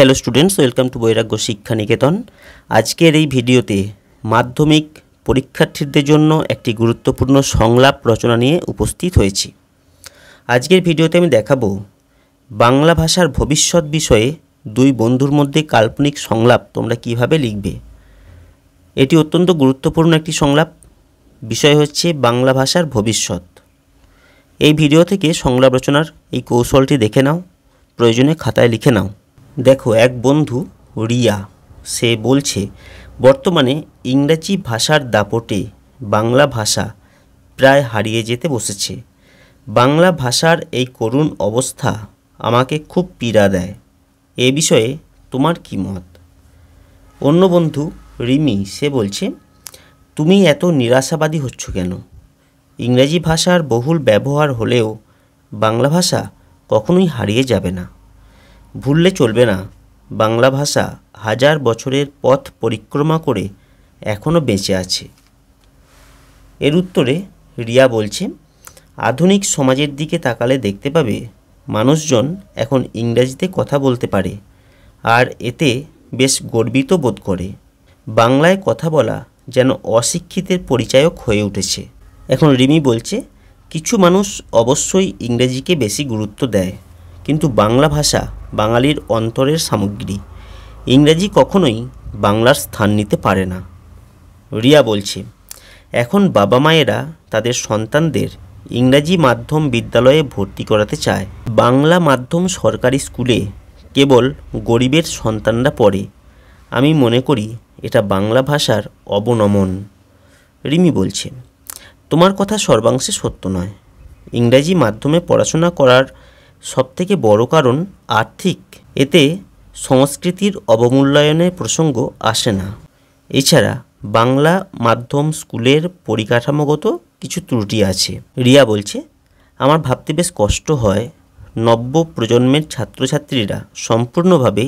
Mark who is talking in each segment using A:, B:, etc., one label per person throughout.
A: hello students welcome to বৈরাগ্য শিক্ষা নিকেতন আজকের এই ভিডিওতে মাধ্যমিক পরীক্ষার্থীদের জন্য একটি গুরুত্বপূর্ণ সংলাপ রচনা নিয়ে উপস্থিত হয়েছি আজকের ভিডিওতে আমি দেখাবো বাংলা ভাষার ভবিষ্যৎ বিষয়ে দুই বন্ধুর মধ্যে কাল্পনিক সংলাপ তোমরা কিভাবে লিখবে এটি অত্যন্ত গুরুত্বপূর্ণ একটি সংলাপ বিষয় হচ্ছে বাংলা ভাষার ভবিষ্যৎ এই ভিডিও থেকে সংলাপ রচনার এই কৌশলটি দেখে নাও প্রয়োজনে খাতায় লিখে নাও দেখো এক বন্ধু রিয়া সে বলছে বর্তমানে ইংরাজি ভাষার দাপটে বাংলা ভাষা প্রায় হারিয়ে যেতে বসেছে বাংলা ভাষার এই করুণ অবস্থা আমাকে খুব পীড়া দেয় এ বিষয়ে তোমার কি মত অন্য বন্ধু রিমি সে বলছে তুমি এত নিরাশাবাদী হচ্ছ কেন ইংরাজি ভাষার বহুল ব্যবহার হলেও বাংলা ভাষা কখনোই হারিয়ে যাবে না ভুললে চলবে না বাংলা ভাষা হাজার বছরের পথ পরিক্রমা করে এখনও বেঁচে আছে এর উত্তরে রিয়া বলছে আধুনিক সমাজের দিকে তাকালে দেখতে পাবে মানুষজন এখন ইংরাজিতে কথা বলতে পারে আর এতে বেশ গর্বিত বোধ করে বাংলায় কথা বলা যেন অশিক্ষিতের পরিচায়ক হয়ে উঠেছে এখন রিমি বলছে কিছু মানুষ অবশ্যই ইংরেজিকে বেশি গুরুত্ব দেয় কিন্তু বাংলা ভাষা বাঙালির অন্তরের সামগ্রী ইংরেজি কখনোই বাংলার স্থান নিতে পারে না রিয়া বলছে এখন বাবা মায়েরা তাদের সন্তানদের ইংরাজি মাধ্যম বিদ্যালয়ে ভর্তি করাতে চায় বাংলা মাধ্যম সরকারি স্কুলে কেবল গরিবের সন্তানরা পড়ে আমি মনে করি এটা বাংলা ভাষার অবনমন রিমি বলছে তোমার কথা সর্বাংশে সত্য নয় ইংরাজি মাধ্যমে পড়াশোনা করার সবথেকে বড় কারণ আর্থিক এতে সংস্কৃতির অবমূল্যায়নের প্রসঙ্গ আসে না এছাড়া বাংলা মাধ্যম স্কুলের পরিকাঠামোগত কিছু ত্রুটি আছে রিয়া বলছে আমার ভাবতে বেশ কষ্ট হয় নব্য প্রজন্মের ছাত্রছাত্রীরা সম্পূর্ণভাবে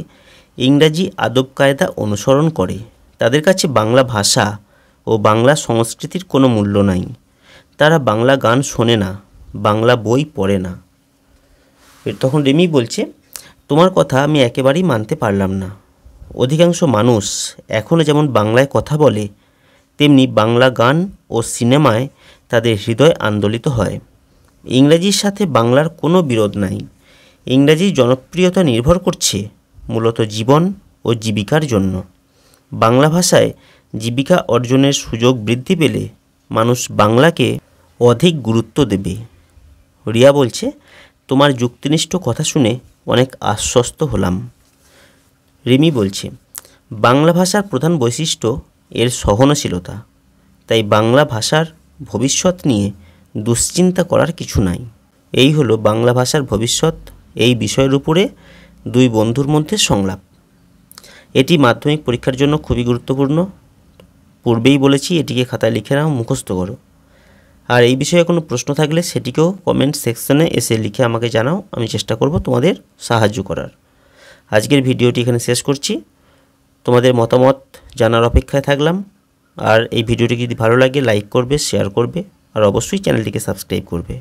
A: ইংরাজি আদব কায়দা অনুসরণ করে তাদের কাছে বাংলা ভাষা ও বাংলা সংস্কৃতির কোনো মূল্য নাই তারা বাংলা গান শোনে না বাংলা বই পড়ে না তখন রেমি বলছে তোমার কথা আমি একেবারেই মানতে পারলাম না অধিকাংশ মানুষ এখনও যেমন বাংলায় কথা বলে তেমনি বাংলা গান ও সিনেমায় তাদের হৃদয় আন্দোলিত হয় ইংরাজির সাথে বাংলার কোনো বিরোধ নাই ইংরাজির জনপ্রিয়তা নির্ভর করছে মূলত জীবন ও জীবিকার জন্য বাংলা ভাষায় জীবিকা অর্জনের সুযোগ বৃদ্ধি পেলে মানুষ বাংলাকে অধিক গুরুত্ব দেবে রিয়া বলছে তোমার যুক্তিনিষ্ঠ কথা শুনে অনেক আশ্বস্ত হলাম রিমি বলছে বাংলা ভাষার প্রধান বৈশিষ্ট্য এর সহনশীলতা তাই বাংলা ভাষার ভবিষ্যৎ নিয়ে দুশ্চিন্তা করার কিছু নাই এই হলো বাংলা ভাষার ভবিষ্যৎ এই বিষয়ের উপরে দুই বন্ধুর মধ্যে সংলাপ এটি মাধ্যমিক পরীক্ষার জন্য খুবই গুরুত্বপূর্ণ পূর্বেই বলেছি এটিকে খাতায় লিখে নাও মুখস্থ করো আর এই বিষয়ে কোনো প্রশ্ন থাকলে সেটিকেও কমেন্ট সেকশনে এসে লিখে আমাকে জানাও আমি চেষ্টা করব তোমাদের সাহায্য করার আজকের ভিডিওটি এখানে শেষ করছি তোমাদের মতামত জানার অপেক্ষায় থাকলাম আর এই ভিডিওটি যদি ভালো লাগে লাইক করবে শেয়ার করবে আর অবশ্যই চ্যানেলটিকে সাবস্ক্রাইব করবে